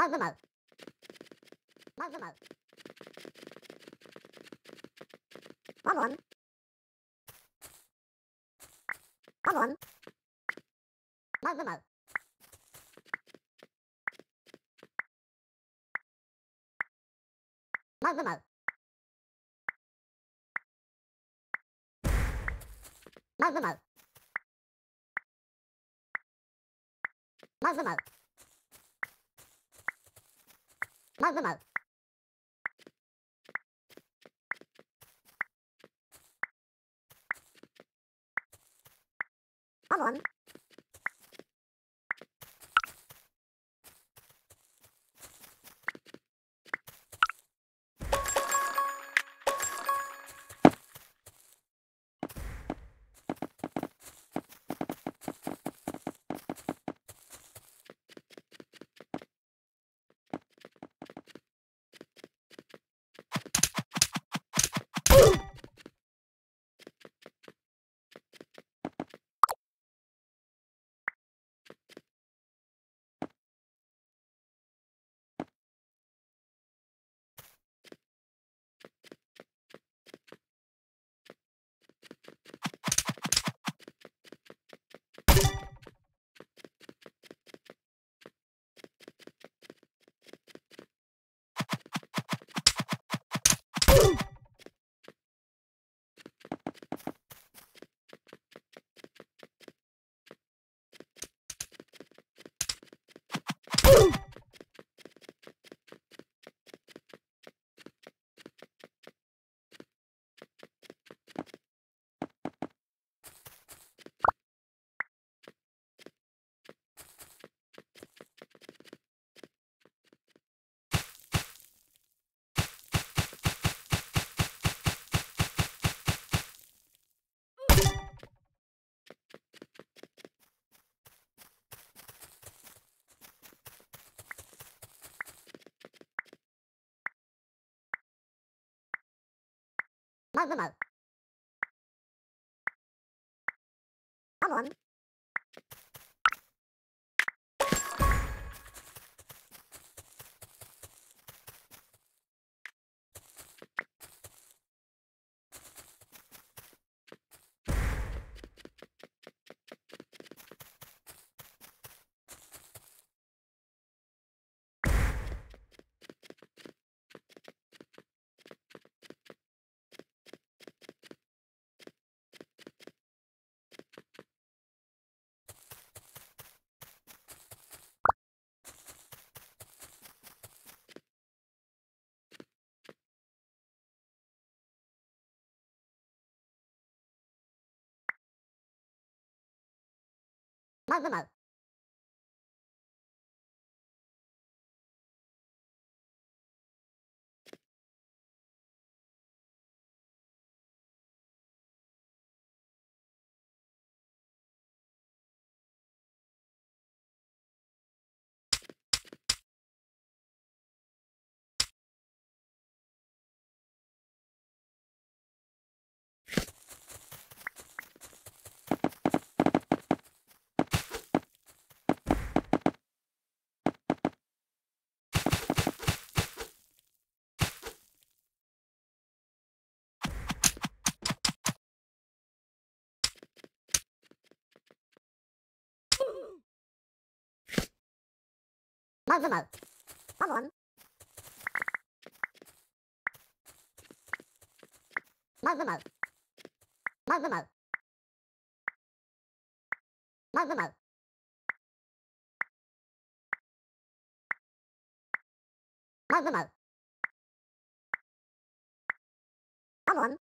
Mal de mal. Mal de mal. Come on. Come on. Mal de mal. Mal de mal. Mal de mal. Mal de mal. Mouth mouth. Come on. パグマウ。Mo Mo Mo. of the mouth. Come on. Mouth the mouth. Mouth the mouth. Mouth the mouth. Mouth the mouth. Come on.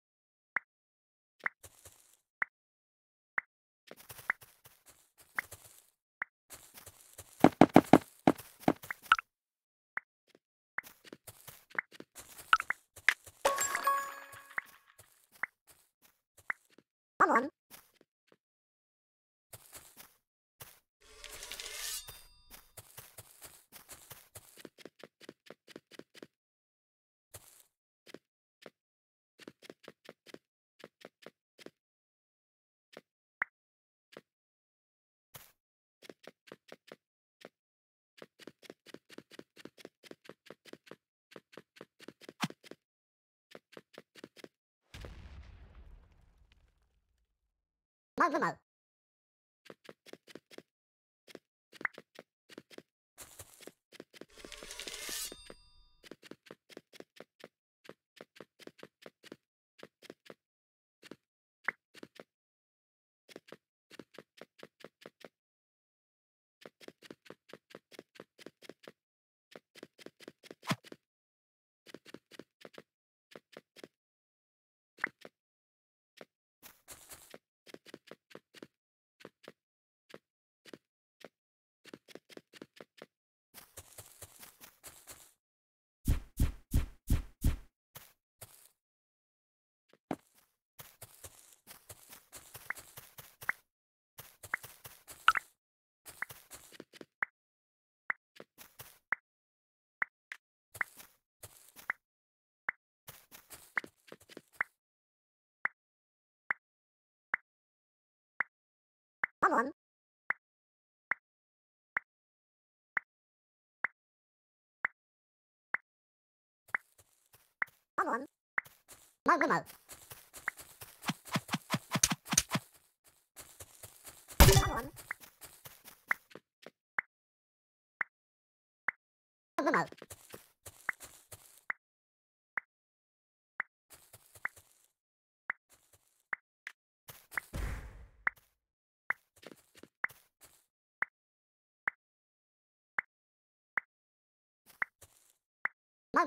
Bob them out. có muộn mới mới mở có muộn mới mở mới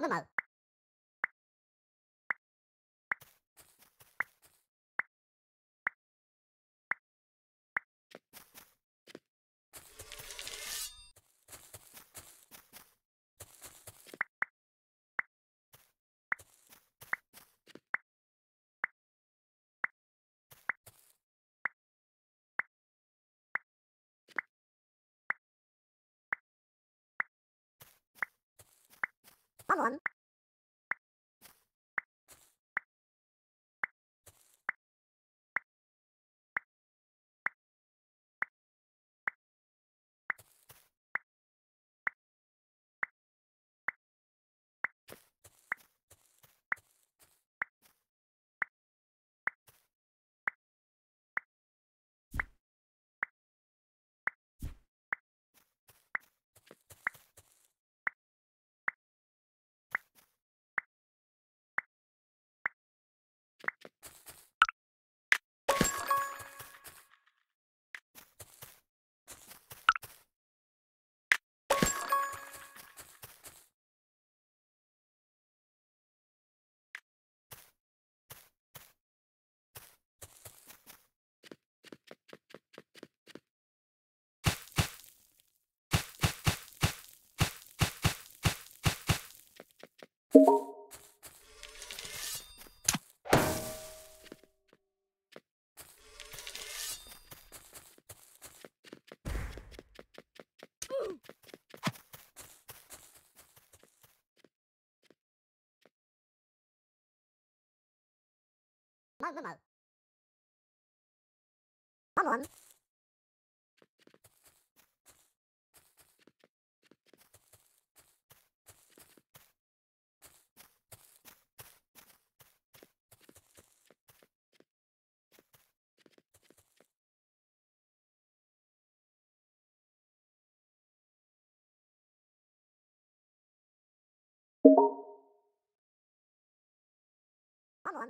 mới mở Ogon. Come on.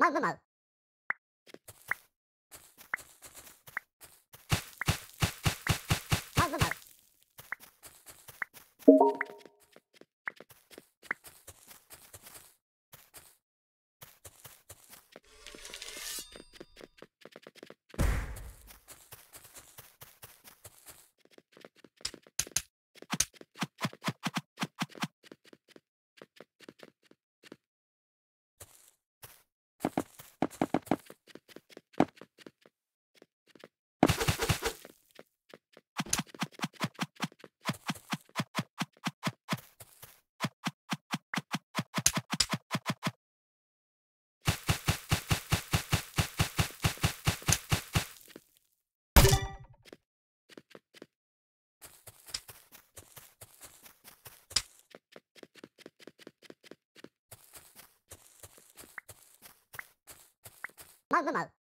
Mo, mo, mo. Mo, mo, mo. 慢慢慢。